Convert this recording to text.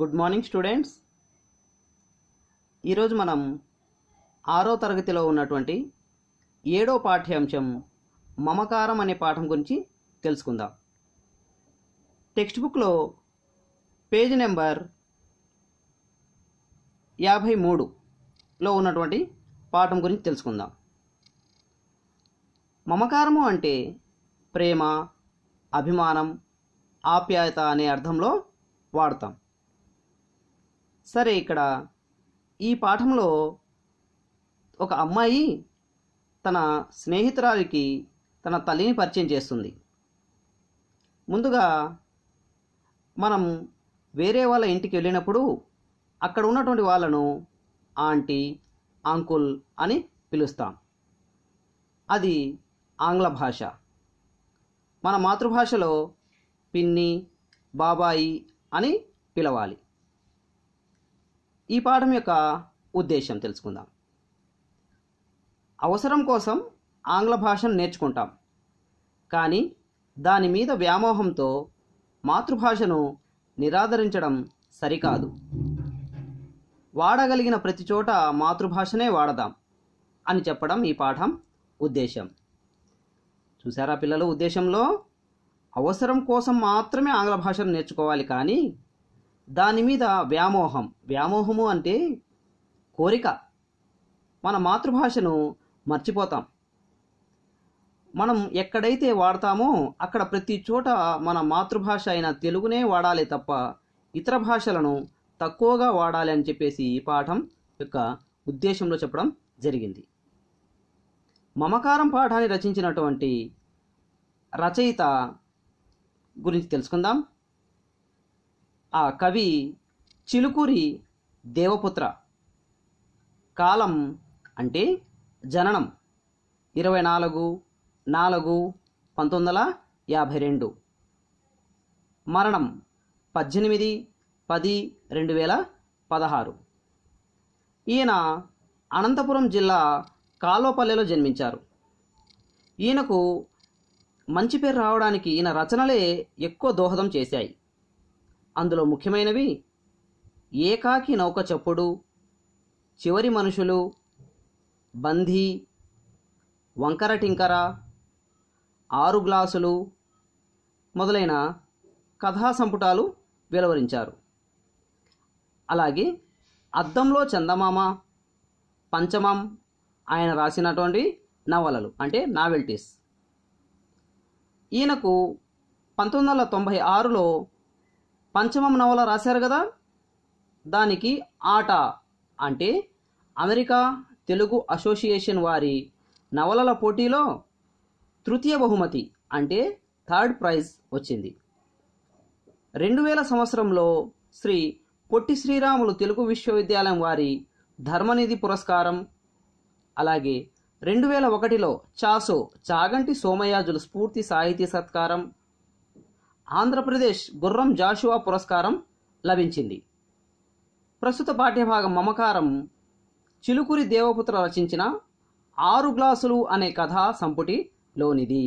good morning students ఈరోజు మనం ఆరో తరగతిలో ఉన్నటువంటి ఏడో పాఠ్యాంశం మమకారం అనే పాఠం గురించి తెలుసుకుందాం టెక్స్ట్ బుక్లో పేజ్ నెంబర్ యాభై మూడులో ఉన్నటువంటి పాఠం గురించి తెలుసుకుందాం మమకారము అంటే ప్రేమ అభిమానం ఆప్యాయత అనే అర్థంలో వాడతాం సరే ఇక్కడ ఈ పాఠంలో ఒక అమ్మాయి తన స్నేహితురాలికి తన తల్లిని పరిచయం చేస్తుంది ముందుగా మనం వేరే వాళ్ళ ఇంటికి వెళ్ళినప్పుడు అక్కడ ఉన్నటువంటి వాళ్ళను ఆంటీ అంకుల్ అని పిలుస్తాం అది ఆంగ్ల భాష మన మాతృభాషలో పిన్ని బాబాయి అని పిలవాలి ఈ పాఠం యొక్క ఉద్దేశం తెలుసుకుందాం అవసరం కోసం ఆంగ్ల భాషను నేర్చుకుంటాం కానీ దాని మీద వ్యామోహంతో మాతృభాషను నిరాదరించడం సరికాదు వాడగలిగిన ప్రతి చోట మాతృభాషనే వాడదాం అని చెప్పడం ఈ పాఠం ఉద్దేశం చూసారా పిల్లల ఉద్దేశంలో అవసరం కోసం మాత్రమే ఆంగ్ల భాషను నేర్చుకోవాలి కానీ దాని మీద వ్యామోహం వ్యామోహము అంటే కోరిక మన మాతృభాషను మర్చిపోతాం మనం ఎక్కడైతే వాడతామో అక్కడ ప్రతి చోట మన మాతృభాష అయిన తెలుగునే వాడాలి తప్ప ఇతర భాషలను తక్కువగా వాడాలి అని చెప్పేసి ఈ పాఠం యొక్క ఉద్దేశంలో చెప్పడం జరిగింది మమకారం పాఠాన్ని రచించినటువంటి రచయిత గురించి తెలుసుకుందాం ఆ కవి చిలుకూరి దేవపుత్ర కాలం అంటే జననం ఇరవై నాలుగు నాలుగు పంతొమ్మిది వందల యాభై రెండు మరణం పద్దెనిమిది పది రెండు వేల పదహారు ఈయన అనంతపురం జిల్లా కాలోపల్లెలో జన్మించారు ఈయనకు మంచి పేరు రావడానికి ఈయన రచనలే ఎక్కువ దోహదం చేశాయి అందులో ముఖ్యమైనవి ఏకాకి నౌక చప్పుడు చివరి మనుషులు బందీ వంకర టింకర ఆరు గ్లాసులు మొదలైన కథా సంపుటాలు వెలువరించారు అలాగే అద్దంలో చందమామ పంచమం ఆయన రాసినటువంటి నవలలు అంటే నావెల్టీస్ ఈయనకు పంతొమ్మిది వందల తొంభై ఆరులో పంచమం నవల రాశారు కదా దానికి ఆట అంటే అమెరికా తెలుగు అసోసియేషన్ వారి నవలల పోటీలో తృతీయ బహుమతి అంటే థర్డ్ ప్రైజ్ వచ్చింది రెండు వేల సంవత్సరంలో శ్రీ పొట్టి శ్రీరాములు తెలుగు విశ్వవిద్యాలయం వారి ధర్మనిధి పురస్కారం అలాగే రెండు వేల ఒకటిలో చాసో చాగంటి సోమయాజుల స్ఫూర్తి సాహితీ సత్కారం ఆంధ్రప్రదేశ్ గుర్రం జాషువా పురస్కారం లభించింది ప్రస్తుత పాఠ్యభాగం మమకారం చిలుకురి దేవపుత్ర రచించిన ఆరు గ్లాసులు అనే కథా సంపుటిలోనిది